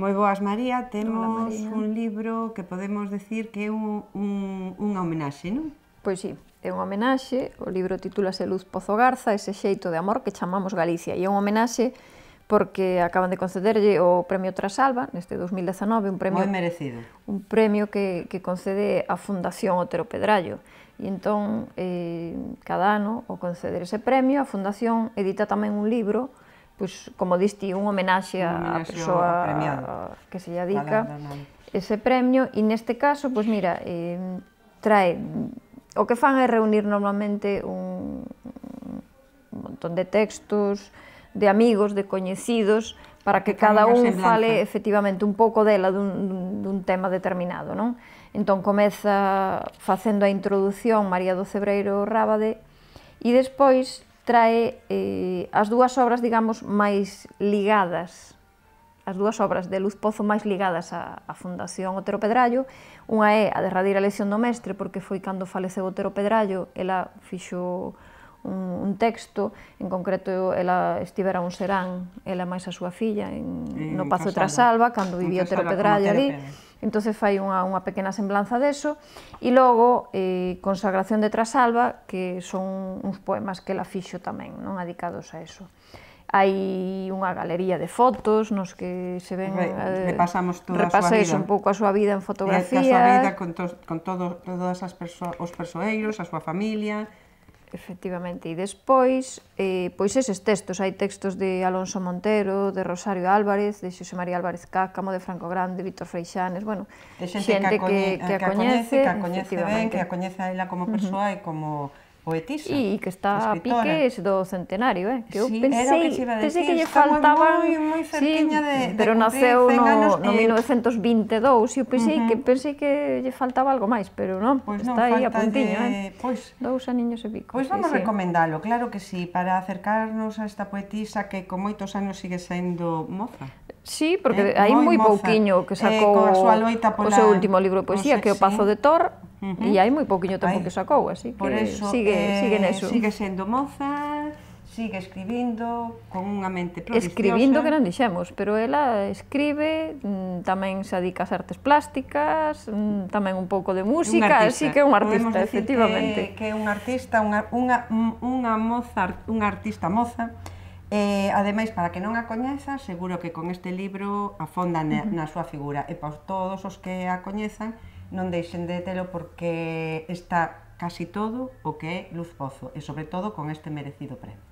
Moi boas, María. Temos Hola, María. un libro que podemos decir que é un, un, unha homenaxe, non? Pois sí, é unha homenaxe, o libro titúlase Luz Pozo Garza, ese xeito de amor que chamamos Galicia, e é unha homenaxe porque acaban de concederlle o Premio Trasalba neste 2019, un premio moi merecido. Un premio que que concede a Fundación Otero Pedrallo. E entón, eh cada ano, ao conceder ese premio, a Fundación edita tamén un libro pois, como diste, unha homenaxe á persoa que se lle dedica ese premio e neste caso, pois mira, eh, trae o que fan é reunir normalmente un, un montón de textos, de amigos, de coñecidos, para que, que cada un fale efectivamente un pouco dela dun, dun tema determinado, non? Entón comeza facendo a introdución María do Cebreiro Rábade e despois trae eh, as dúas obras, digamos, máis ligadas, as dúas obras de Luz Pozo máis ligadas á, á Fundación Otero Pedrallo. Unha é a derradeira lección do mestre, porque foi cando faleceu Otero Pedrallo, ela fixo un, un texto, en concreto ela estivera un serán, ela máis a súa filla, en, en no Pazo Trasalba, cando vivía Otero Pedrallo ali. Pérez. Entonces fai unha, unha pequena semblanza deso e logo eh, Consagración de Trasalba, que son uns poemas que ela fixo tamén, non adicados a eso hai unha galería de fotos nos que se ven Re, eh, repasamos toda a súa vida. un pouco a súa vida en fotografía. Eh, e a súa vida con, to, con todo, todas as perso, os persoeiros, a súa familia, Efectivamente, e despois, eh, pois eses textos, hai textos de Alonso Montero, de Rosario Álvarez, de Xosé María Álvarez Cácamo, de Franco Grande, de Víctor Freixanes, bueno, de xente, xente que, a coñece, que, que a coñece, que a coñece ben, que a coñece a ela como persoa uh -huh. e como poetisa. E que está escritora. a piques do centenario, eh? que eu sí, pensei, que, decir, pensei que lle faltaba... Moi, moi sí, de, de Pero naceu no, no 1922 e eu pensei, uh -huh. que, pensei que lle faltaba algo máis, pero non, pues pois está aí a puntiño. De... Eh? Pois, Dous aniños e pico. Pois vamos sí, recomendalo, claro que sí, para acercarnos a esta poetisa que con moitos anos sigue sendo moza. Sí, porque eh, hai moi, pouquiño que eh, sacou eh, súa loita pola, o seu último libro de poesía, no sé, que é o Pazo sí. de Tor, Uh -huh. E hai moi pouquiño tempo Ay, que sacou, así que por eso, sigue, eh, sigue neso. Sigue sendo moza, sigue escribindo con unha mente prodigiosa. Escribindo que non dixemos, pero ela escribe, mm, tamén se adica ás artes plásticas, mm, tamén un pouco de música, así que é unha artista, Podemos efectivamente. Que, é unha artista, unha, unha, unha moza, unha artista moza, Eh, ademais, para que non a coñezan, seguro que con este libro afondan na, na súa figura. E para todos os que a coñezan, non deixen de telo porque está casi todo o que é Luz Pozo, e sobre todo con este merecido premio.